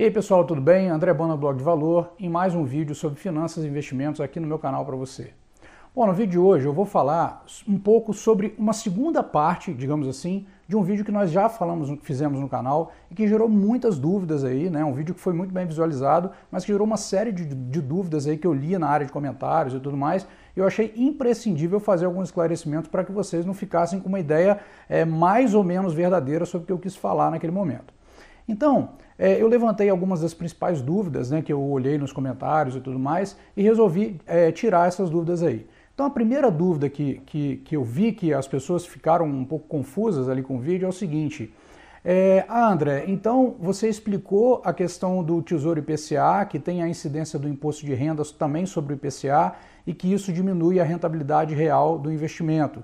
E aí pessoal, tudo bem? André Bona, Blog de Valor, em mais um vídeo sobre finanças e investimentos aqui no meu canal para você. Bom, no vídeo de hoje eu vou falar um pouco sobre uma segunda parte, digamos assim, de um vídeo que nós já falamos, fizemos no canal e que gerou muitas dúvidas aí, né? Um vídeo que foi muito bem visualizado, mas que gerou uma série de, de dúvidas aí que eu li na área de comentários e tudo mais. E eu achei imprescindível fazer alguns esclarecimentos para que vocês não ficassem com uma ideia é, mais ou menos verdadeira sobre o que eu quis falar naquele momento. Então, é, eu levantei algumas das principais dúvidas né, que eu olhei nos comentários e tudo mais e resolvi é, tirar essas dúvidas aí. Então a primeira dúvida que, que, que eu vi que as pessoas ficaram um pouco confusas ali com o vídeo é o seguinte. É, ah, André, então você explicou a questão do Tesouro IPCA, que tem a incidência do imposto de rendas também sobre o IPCA e que isso diminui a rentabilidade real do investimento.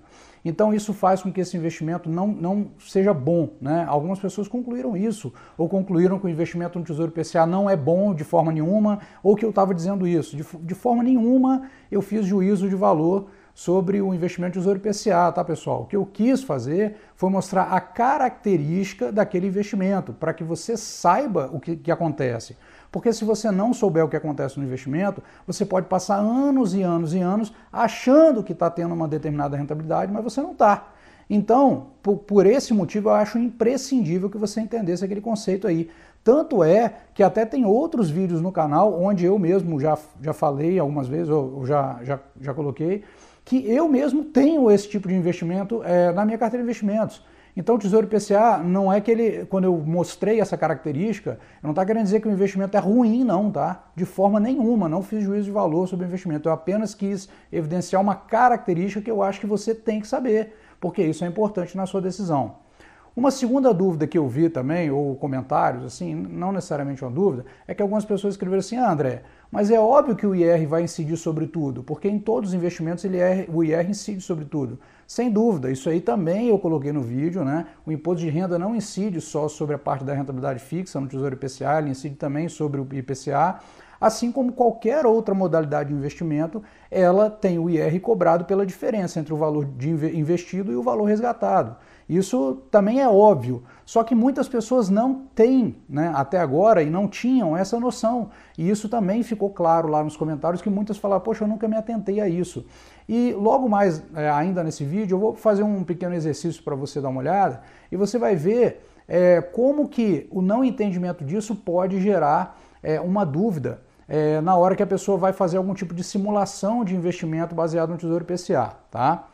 Então isso faz com que esse investimento não, não seja bom. Né? Algumas pessoas concluíram isso, ou concluíram que o investimento no Tesouro PCA não é bom de forma nenhuma, ou que eu estava dizendo isso. De, de forma nenhuma eu fiz juízo de valor sobre o investimento de tesouro IPCA, tá, pessoal? O que eu quis fazer foi mostrar a característica daquele investimento, para que você saiba o que, que acontece. Porque se você não souber o que acontece no investimento, você pode passar anos e anos e anos achando que está tendo uma determinada rentabilidade, mas você não está. Então, por, por, esse motivo, eu acho imprescindível que você entendesse aquele conceito aí. Tanto é que até tem outros vídeos no canal onde eu mesmo já, já falei algumas vezes, ou, ou já, já, já coloquei, que eu mesmo tenho esse tipo de investimento é, na minha carteira de investimentos. Então, o Tesouro IPCA não é que ele, quando eu mostrei essa característica, não está querendo dizer que o investimento é ruim, não, tá? De forma nenhuma, não fiz juízo de valor sobre o investimento. Eu apenas quis evidenciar uma característica que eu acho que você tem que saber, porque isso é importante na sua decisão. Uma segunda dúvida que eu vi também, ou comentários, assim, não necessariamente uma dúvida, é que algumas pessoas escreveram assim, ah, André, mas é óbvio que o IR vai incidir sobre tudo, porque em todos os investimentos ele é, o IR incide sobre tudo. Sem dúvida, isso aí também eu coloquei no vídeo, né? O imposto de renda não incide só sobre a parte da rentabilidade fixa no Tesouro IPCA, ele incide também sobre o IPCA. Assim como qualquer outra modalidade de investimento, ela tem o IR cobrado pela diferença entre o valor investido e o valor resgatado. Isso também é óbvio, só que muitas pessoas não têm né, até agora e não tinham essa noção. E isso também ficou claro lá nos comentários que muitas falaram, poxa, eu nunca me atentei a isso. E logo mais é, ainda nesse vídeo eu vou fazer um pequeno exercício para você dar uma olhada e você vai ver é, como que o não entendimento disso pode gerar é, uma dúvida é, na hora que a pessoa vai fazer algum tipo de simulação de investimento baseado no Tesouro IPCA, tá?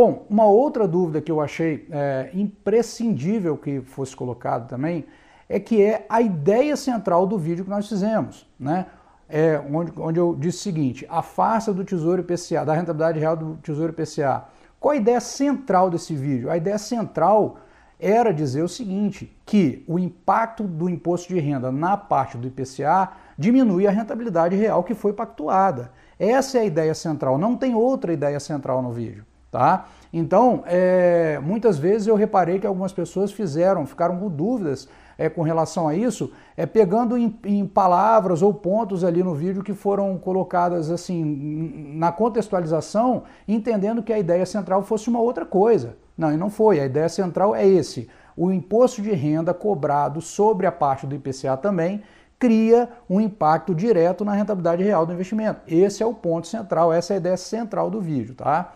Bom, uma outra dúvida que eu achei é, imprescindível que fosse colocado também é que é a ideia central do vídeo que nós fizemos, né? É, onde, onde eu disse o seguinte: a farsa do Tesouro IPCA, da rentabilidade real do Tesouro IPCA. Qual a ideia central desse vídeo? A ideia central era dizer o seguinte, que o impacto do imposto de renda na parte do IPCA diminui a rentabilidade real que foi pactuada. Essa é a ideia central, não tem outra ideia central no vídeo tá? Então, é, muitas vezes eu reparei que algumas pessoas fizeram, ficaram com dúvidas é, com relação a isso, é, pegando em, em, palavras ou pontos ali no vídeo que foram colocadas assim na contextualização, entendendo que a ideia central fosse uma outra coisa. Não, e não foi. A ideia central é esse: o imposto de renda cobrado sobre a parte do IPCA também cria um impacto direto na rentabilidade real do investimento. Esse é o ponto central, essa é a ideia central do vídeo, tá?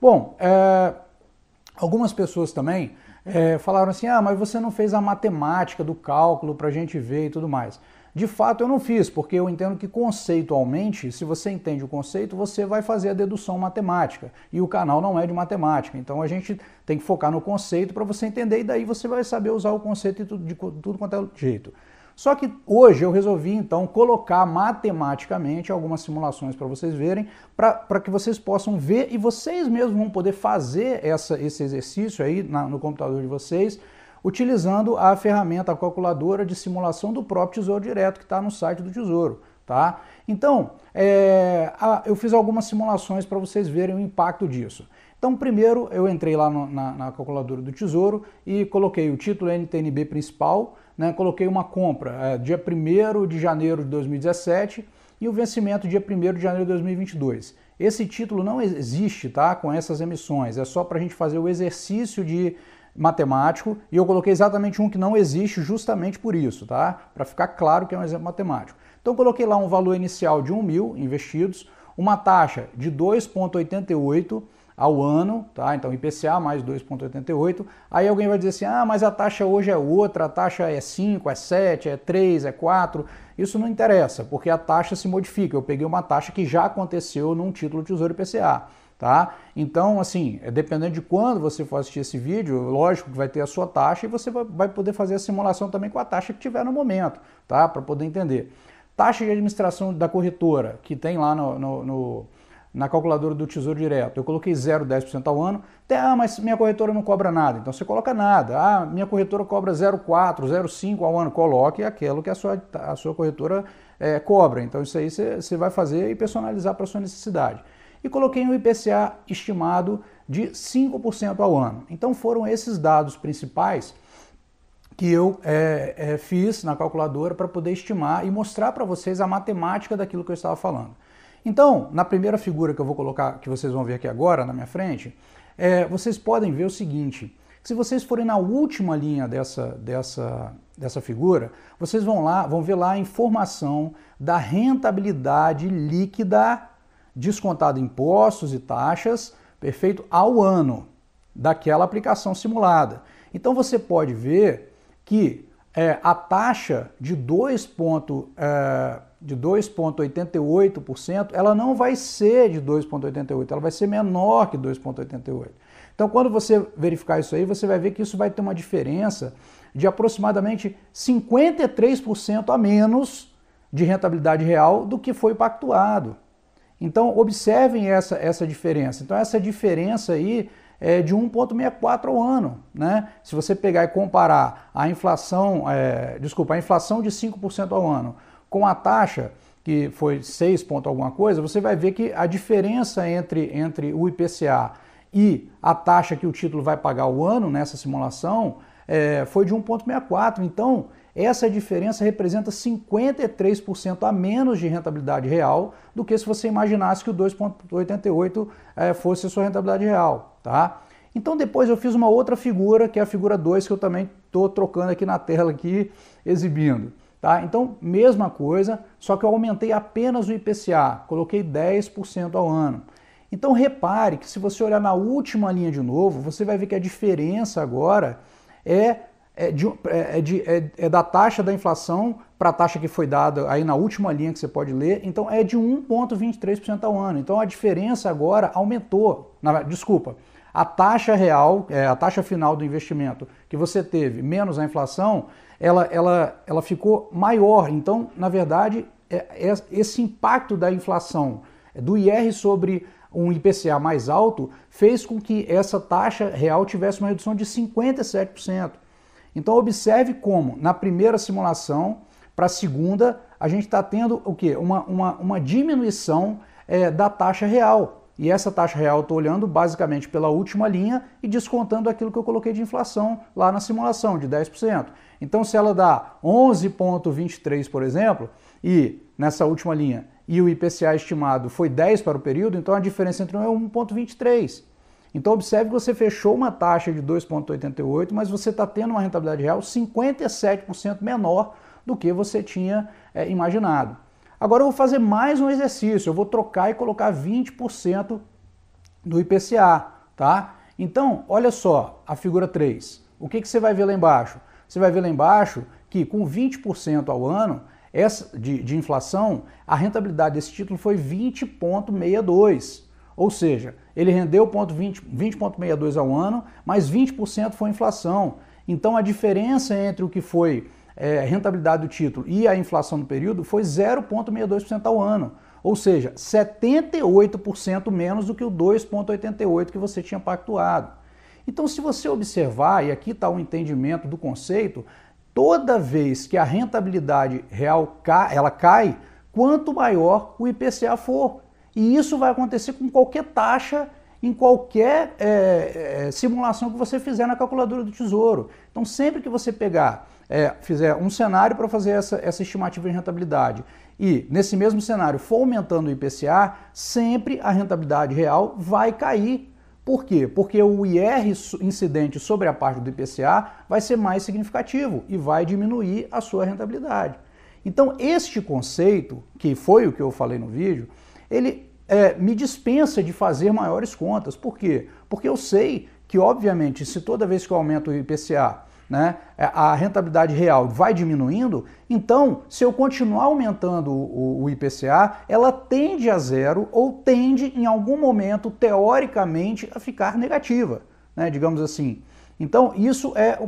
Bom, é, algumas pessoas também é, falaram assim: ah, mas você não fez a matemática do cálculo para a gente ver e tudo mais. De fato, eu não fiz, porque eu entendo que conceitualmente, se você entende o conceito, você vai fazer a dedução matemática. E o canal não é de matemática. Então a gente tem que focar no conceito para você entender, e daí você vai saber usar o conceito de tudo, de tudo quanto é jeito. Só que hoje eu resolvi então colocar matematicamente algumas simulações para vocês verem, para que vocês possam ver e vocês mesmos vão poder fazer essa, esse exercício aí na, no computador de vocês, utilizando a ferramenta a calculadora de simulação do próprio Tesouro Direto que está no site do Tesouro. Tá? Então, é, a, eu fiz algumas simulações para vocês verem o impacto disso. Então, primeiro eu entrei lá no, na, na calculadora do Tesouro e coloquei o título NTNB principal, né, coloquei uma compra é, dia 1 de janeiro de 2017 e o vencimento dia 1 de janeiro de 2022. Esse título não existe tá, com essas emissões, é só para a gente fazer o exercício de matemático e eu coloquei exatamente um que não existe justamente por isso, tá? Para ficar claro que é um exemplo matemático. Então coloquei lá um valor inicial de 1 mil investidos, uma taxa de 2,88 ao ano, tá? Então IPCA mais 2,88. Aí alguém vai dizer assim: "Ah, mas a taxa hoje é outra, a taxa é 5, é 7, é 3, é 4". Isso não interessa, porque a taxa se modifica. Eu peguei uma taxa que já aconteceu num título de Tesouro IPCA. Tá? Então, assim, é dependendo de quando você for assistir esse vídeo, lógico que vai ter a sua taxa e você vai poder fazer a simulação também com a taxa que tiver no momento, tá? Para poder entender. Taxa de administração da corretora, que tem lá no, no, no na calculadora do Tesouro Direto, eu coloquei 0,10% ao ano, até, ah, mas minha corretora não cobra nada, então você coloca nada. Ah, minha corretora cobra 0,4, 0,5 ao ano, coloque aquilo que a sua, tá, a sua corretora é, cobra. Então isso aí você, você vai fazer e personalizar para sua necessidade. E coloquei um IPCA estimado de 5% ao ano. Então foram esses dados principais que eu é, é, fiz na calculadora para poder estimar e mostrar para vocês a matemática daquilo que eu estava falando. Então, na primeira figura que eu vou colocar, que vocês vão ver aqui agora na minha frente, é, vocês podem ver o seguinte: se vocês forem na última linha dessa, dessa, dessa figura, vocês vão lá, vão ver lá a informação da rentabilidade líquida descontada impostos e taxas, perfeito, ao ano daquela aplicação simulada. Então você pode ver que é, a taxa de 2,88% é, de 2,88%, ela não vai ser de 2,88%, ela vai ser menor que 2,88%. Então, quando você verificar isso aí, você vai ver que isso vai ter uma diferença de aproximadamente 53% a menos de rentabilidade real do que foi pactuado. Então, observem essa, essa diferença. Então, essa diferença aí é, de 1,64 ao ano. Né? Se você pegar e comparar a inflação, é, desculpa, a inflação de 5% ao ano com a taxa que foi 6 ponto alguma coisa, você vai ver que a diferença entre, entre o IPCA e a taxa que o título vai pagar ao ano nessa simulação é, foi de 1,64. Então, essa diferença representa 53% a menos de rentabilidade real do que se você imaginasse que o 2,88 é, eh, fosse a sua rentabilidade real, tá? Então depois eu fiz uma outra figura, que é a figura 2, que eu também estou trocando aqui na tela, aqui, exibindo. Tá? Então, mesma coisa, só que eu aumentei apenas o IPCA, coloquei 10% ao ano. Então repare que se você olhar na última linha de novo, você vai ver que a diferença agora é é, é, é, de, é, de, é, da taxa da inflação para a taxa que foi dada aí na última linha que você pode ler, então é de 1,23% ao ano. Então a diferença agora aumentou. Na, desculpa, a taxa real, é, a taxa final do investimento que você teve menos a inflação, ela, ela, ela ficou maior. Então, na verdade, é, é esse impacto da inflação do IR sobre um IPCA mais alto fez com que essa taxa real tivesse uma redução de 57%. Então observe como, na primeira simulação para a segunda, a gente está tendo o que Uma, uma, uma diminuição é, da taxa real. E essa taxa real eu estou olhando basicamente pela última linha e descontando aquilo que eu coloquei de inflação lá na simulação, de 10%. Então, se ela dá 11,23, por exemplo, e nessa última linha, e o IPCA estimado foi 10 para o período, então a diferença entre um é 1,23. Então observe que você fechou uma taxa de 2,88, mas você está tendo uma rentabilidade real 57% menor do que você tinha é, imaginado. Agora eu vou fazer mais um exercício, eu vou trocar e colocar 20% do IPCA, tá? Então, olha só a figura 3. O que, que você vai ver lá embaixo? Você vai ver lá embaixo que com 20% ao ano essa, de, de inflação, a rentabilidade desse título foi 20,62. Ou seja, ele rendeu 20,62 20 ao ano, mas 20% foi inflação. Então a diferença entre o que foi é, rentabilidade do título e a inflação no período foi 0,62% ao ano. Ou seja, 78% menos do que o 2,88% que você tinha pactuado. Então, se você observar, e aqui está o entendimento do conceito, toda vez que a rentabilidade real cai, ela cai, quanto maior o IPCA for. E isso vai acontecer com qualquer taxa, em qualquer é, é, simulação que você fizer na calculadora do Tesouro. Então, sempre que você pegar, é, fizer um cenário para fazer essa, essa estimativa de rentabilidade e, nesse mesmo cenário, for aumentando o IPCA, sempre a rentabilidade real vai cair. Por quê? Porque o IR incidente sobre a parte do IPCA vai ser mais significativo e vai diminuir a sua rentabilidade. Então, este conceito, que foi o que eu falei no vídeo, ele é, me dispensa de fazer maiores contas. Por quê? Porque eu sei que, obviamente, se toda vez que eu aumento o IPCA, né, é, a rentabilidade real vai diminuindo, então, se eu continuar aumentando o, o IPCA, ela tende a zero ou tende, em algum momento, teoricamente, a ficar negativa, né, digamos assim. Então, isso é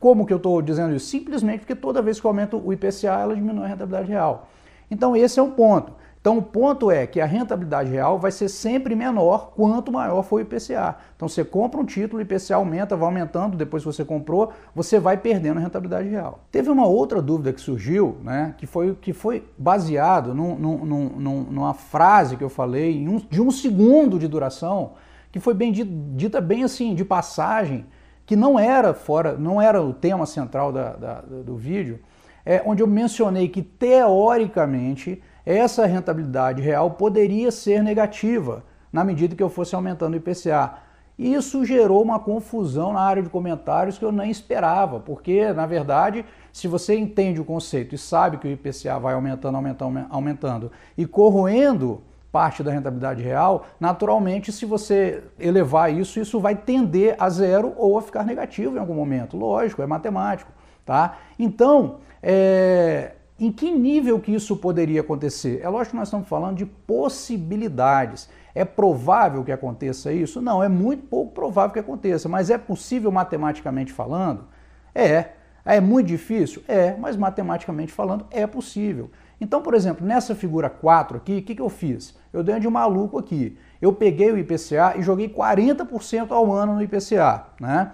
como que eu estou dizendo isso? Simplesmente porque toda vez que eu aumento o IPCA, ela diminui a rentabilidade real. Então, esse é um ponto. Então o ponto é que a rentabilidade real vai ser sempre menor quanto maior for o IPCA. Então você compra um título, o IPCA aumenta, vai aumentando, depois que você comprou, você vai perdendo a rentabilidade real. Teve uma outra dúvida que surgiu, né, que foi que foi baseado num, num, num, numa frase que eu falei um, de um segundo de duração, que foi bem dita bem assim, de passagem, que não era fora, não era o tema central da, da, do vídeo, é onde eu mencionei que teoricamente essa rentabilidade real poderia ser negativa na medida que eu fosse aumentando o IPCA. Isso gerou uma confusão na área de comentários que eu nem esperava, porque, na verdade, se você entende o conceito e sabe que o IPCA vai aumentando, aumentando, aumentando e corroendo parte da rentabilidade real, naturalmente, se você elevar isso, isso vai tender a zero ou a ficar negativo em algum momento. Lógico, é matemático. Tá? Então, é, em que nível que isso poderia acontecer? É lógico que nós estamos falando de possibilidades. É provável que aconteça isso? Não, é muito pouco provável que aconteça, mas é possível matematicamente falando? É. É muito difícil? É, mas matematicamente falando é possível. Então, por exemplo, nessa figura 4 aqui, o que, que eu fiz? Eu dei de maluco aqui. Eu peguei o IPCA e joguei 40% ao ano no IPCA, né?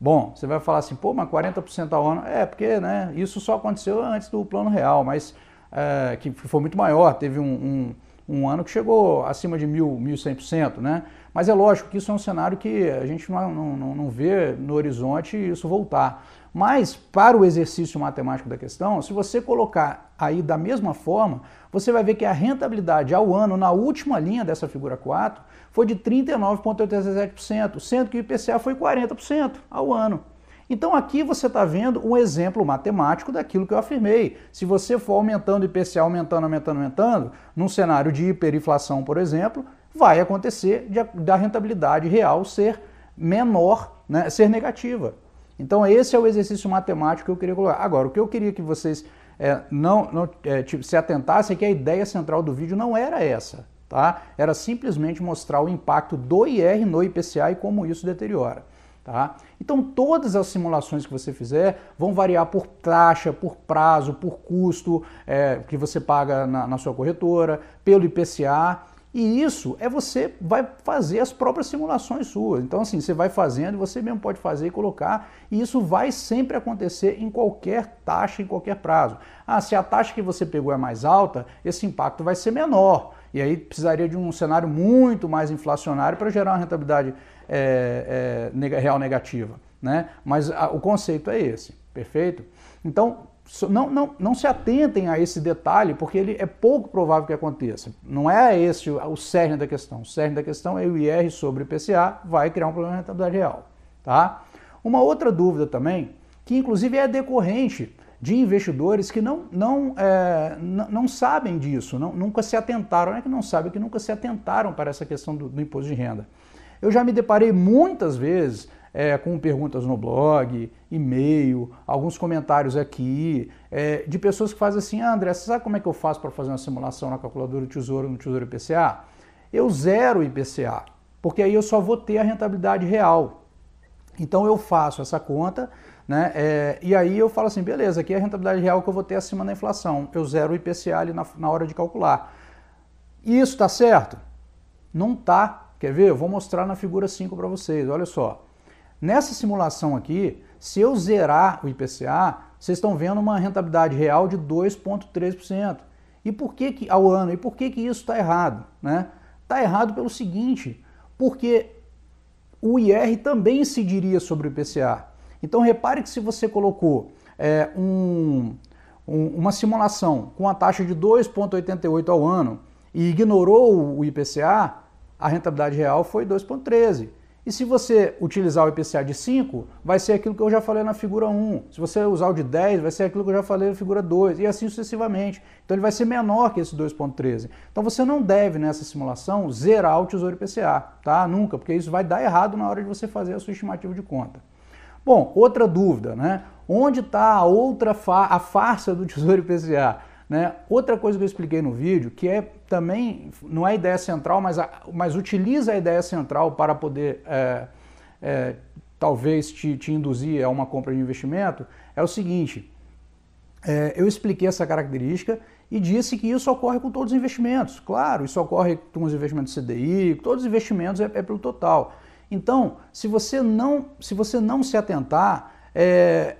Bom, você vai falar assim, pô, mas 40% ao ano. É, porque né, isso só aconteceu antes do plano real, mas é, que foi muito maior. Teve um, um, um, ano que chegou acima de 1.000, 1.100%, né? Mas é lógico que isso é um cenário que a gente não, não, não vê no horizonte isso voltar. Mas, para o exercício matemático da questão, se você colocar aí da mesma forma, você vai ver que a rentabilidade ao ano, na última linha dessa figura 4, foi de 39,87%, sendo que o IPCA foi 40% ao ano. Então aqui você está vendo um exemplo matemático daquilo que eu afirmei. Se você for aumentando o IPCA, aumentando, aumentando, aumentando, num cenário de hiperinflação, por exemplo, vai acontecer de, da rentabilidade real ser menor, né, ser negativa. Então esse é o exercício matemático que eu queria colocar. Agora, o que eu queria que vocês é, não, não é, tipo, se atentassem é que a ideia central do vídeo não era essa tá? Era simplesmente mostrar o impacto do IR no IPCA e como isso deteriora. Tá? Então todas as simulações que você fizer vão variar por taxa, por prazo, por custo é, que você paga na, na sua corretora, pelo IPCA, e isso é você vai fazer as próprias simulações suas. Então, assim, você vai fazendo, você mesmo pode fazer e colocar, e isso vai sempre acontecer em qualquer taxa, em qualquer prazo. Ah, se a taxa que você pegou é mais alta, esse impacto vai ser menor. E aí precisaria de um cenário muito mais inflacionário para gerar uma rentabilidade é, é, real negativa. Né? Mas a, o conceito é esse, perfeito? Então, não, não, não se atentem a esse detalhe, porque ele é pouco provável que aconteça. Não é esse o, o cerne da questão. O cerne da questão é o IR sobre PCA vai criar um problema de rentabilidade real. Tá? Uma outra dúvida também, que inclusive é decorrente de investidores que não, não, é, não sabem disso, não, nunca se atentaram, não é que não sabem, é que nunca se atentaram para essa questão do, do imposto de renda. Eu já me deparei muitas vezes é, com perguntas no blog, e-mail, alguns comentários aqui, é, de pessoas que fazem assim, ah, André, você sabe como é que eu faço para fazer uma simulação na calculadora do Tesouro no Tesouro IPCA? Eu zero o IPCA, porque aí eu só vou ter a rentabilidade real. Então eu faço essa conta né? É, e aí eu falo assim, beleza, aqui é a rentabilidade real que eu vou ter acima da inflação. Eu zero o IPCA ali na, na hora de calcular. E isso está certo? Não tá. Quer ver? Eu vou mostrar na figura 5 para vocês. Olha só. Nessa simulação aqui, se eu zerar o IPCA, vocês estão vendo uma rentabilidade real de 2,3%. E por que, que ao ano? E por que, que isso está errado? Né? Está errado pelo seguinte, porque o IR também incidiria sobre o IPCA. Então repare que se você colocou é, um, um, uma simulação com a taxa de 2,88 ao ano e ignorou o IPCA, a rentabilidade real foi 2,13. E se você utilizar o IPCA de 5, vai ser aquilo que eu já falei na figura 1. Se você usar o de 10, vai ser aquilo que eu já falei na figura 2, e assim sucessivamente. Então ele vai ser menor que esse 2,13. Então você não deve, nessa simulação, zerar o tesouro IPCA, tá? Nunca, porque isso vai dar errado na hora de você fazer a sua estimativa de conta. Bom, outra dúvida, né? Onde está a outra fa a farsa do Tesouro IPCA? Né? Outra coisa que eu expliquei no vídeo, que é também, não é ideia central, mas, a, mas utiliza a ideia central para poder é, é, talvez te, te, induzir a uma compra de investimento, é o seguinte, é, eu expliquei essa característica e disse que isso ocorre com todos os investimentos. Claro, isso ocorre com os investimentos CDI, todos os investimentos é, é pelo total. Então, se você não se, você não se atentar, é,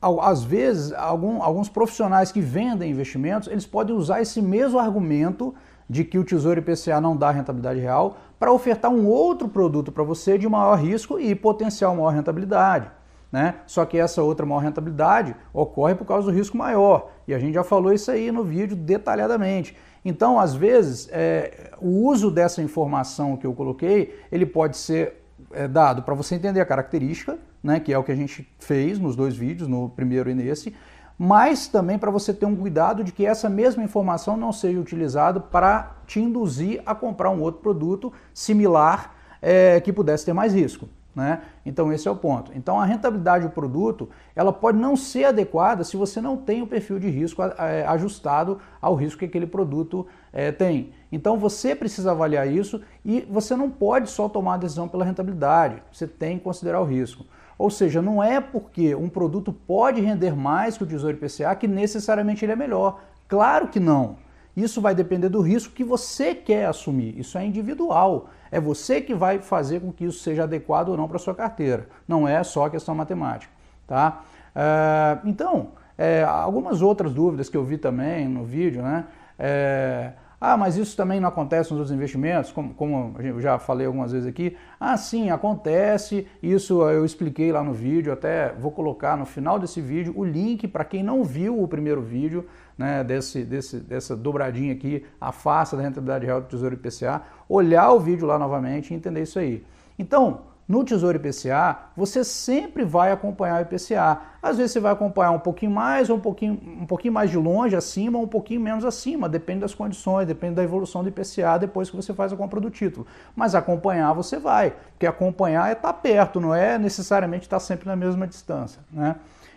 às vezes, algum, alguns profissionais que vendem investimentos, eles podem usar esse mesmo argumento de que o Tesouro IPCA não dá rentabilidade real para ofertar um outro produto para você de maior risco e potencial maior rentabilidade. Né? Só que essa outra maior rentabilidade ocorre por causa do risco maior. E a gente já falou isso aí no vídeo detalhadamente. Então, às vezes, é, o uso dessa informação que eu coloquei, ele pode ser é, dado para você entender a característica, né, que é o que a gente fez nos dois vídeos, no primeiro e nesse, mas também para você ter um cuidado de que essa mesma informação não seja utilizada para te induzir a comprar um outro produto similar é, que pudesse ter mais risco. Né? Então esse é o ponto. Então a rentabilidade do produto ela pode não ser adequada se você não tem o perfil de risco é, ajustado ao risco que aquele produto é, tem. Então você precisa avaliar isso e você não pode só tomar a decisão pela rentabilidade, você tem que considerar o risco. Ou seja, não é porque um produto pode render mais que o Tesouro IPCA que necessariamente ele é melhor. Claro que não. Isso vai depender do risco que você quer assumir. Isso é individual. É você que vai fazer com que isso seja adequado ou não para sua carteira. Não é só questão matemática, tá? É, então, é, algumas outras dúvidas que eu vi também no vídeo, né? É, ah, mas isso também não acontece nos outros investimentos, como, como eu já falei algumas vezes aqui. Ah, sim, acontece. Isso eu expliquei lá no vídeo, até vou colocar no final desse vídeo o link para quem não viu o primeiro vídeo né, desse, desse, dessa dobradinha aqui, a face da rentabilidade real do Tesouro IPCA, olhar o vídeo lá novamente e entender isso aí. Então, no Tesouro IPCA, você sempre vai acompanhar o IPCA. Às vezes você vai acompanhar um pouquinho mais ou um pouquinho, um pouquinho mais de longe acima ou um pouquinho menos acima, depende das condições, depende da evolução do IPCA depois que você faz a compra do título. Mas acompanhar você vai, porque acompanhar é estar tá perto, não é necessariamente estar tá sempre na mesma distância. Né?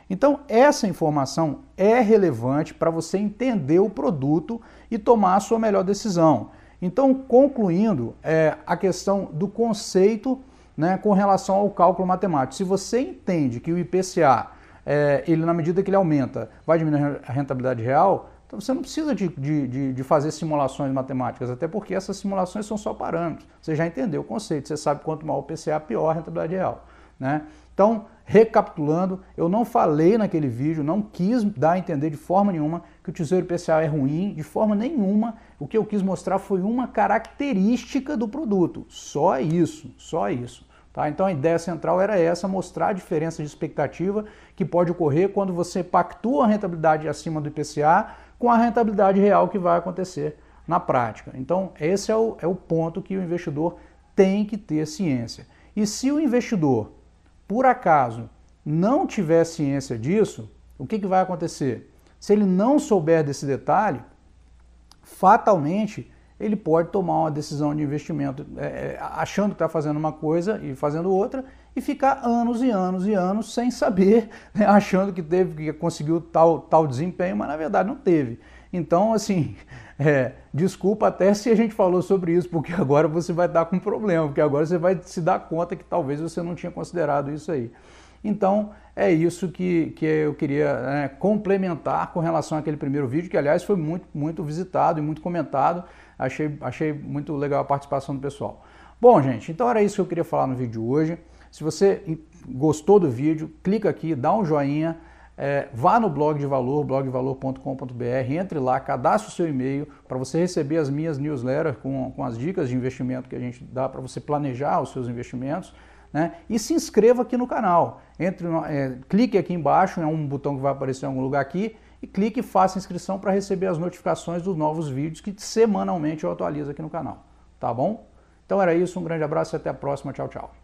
Então, essa informação é relevante para você entender o produto e tomar a sua melhor decisão. Então, concluindo, é, a questão do conceito né, com relação ao cálculo matemático. Se você entende que o IPCA, é, ele na medida que ele aumenta, vai diminuir a rentabilidade real, então você não precisa de, de, de, fazer simulações matemáticas, até porque essas simulações são só parâmetros. Você já entendeu o conceito, você sabe quanto maior o IPCA pior a rentabilidade real. Né? Então, recapitulando, eu não falei naquele vídeo, não quis dar a entender de forma nenhuma que o Tesouro IPCA é ruim, de forma nenhuma. O que eu quis mostrar foi uma característica do produto. Só isso, só isso. Tá? Então a ideia central era essa, mostrar a diferença de expectativa que pode ocorrer quando você pactua a rentabilidade acima do IPCA com a rentabilidade real que vai acontecer na prática. Então esse é o, é o ponto que o investidor tem que ter ciência. E se o investidor, por acaso, não tiver ciência disso, o que, que vai acontecer? Se ele não souber desse detalhe, fatalmente ele pode tomar uma decisão de investimento é, é achando que está fazendo uma coisa e fazendo outra e ficar anos e anos e anos sem saber, né, achando que teve que conseguiu tal, tal desempenho, mas na verdade não teve. Então, assim, é, desculpa até se a gente falou sobre isso, porque agora você vai estar com um problema, porque agora você vai se dar conta que talvez você não tinha considerado isso aí. Então, é isso que, que eu queria né, complementar com relação àquele primeiro vídeo, que aliás foi muito, muito visitado e muito comentado. Achei, achei muito legal a participação do pessoal. Bom, gente, então era isso que eu queria falar no vídeo de hoje. Se você gostou do vídeo, clica aqui, dá um joinha, é, vá no blog de valor, blogdevalor.com.br, entre lá, cadastre o seu e-mail para você receber as minhas newsletters com, com as dicas de investimento que a gente dá para você planejar os seus investimentos. Né? E se inscreva aqui no canal. Entre, é, clique aqui embaixo, é um botão que vai aparecer em algum lugar aqui e clique e faça inscrição para receber as notificações dos novos vídeos que semanalmente eu atualizo aqui no canal. Tá bom? Então era isso, um grande abraço e até a próxima. Tchau, tchau.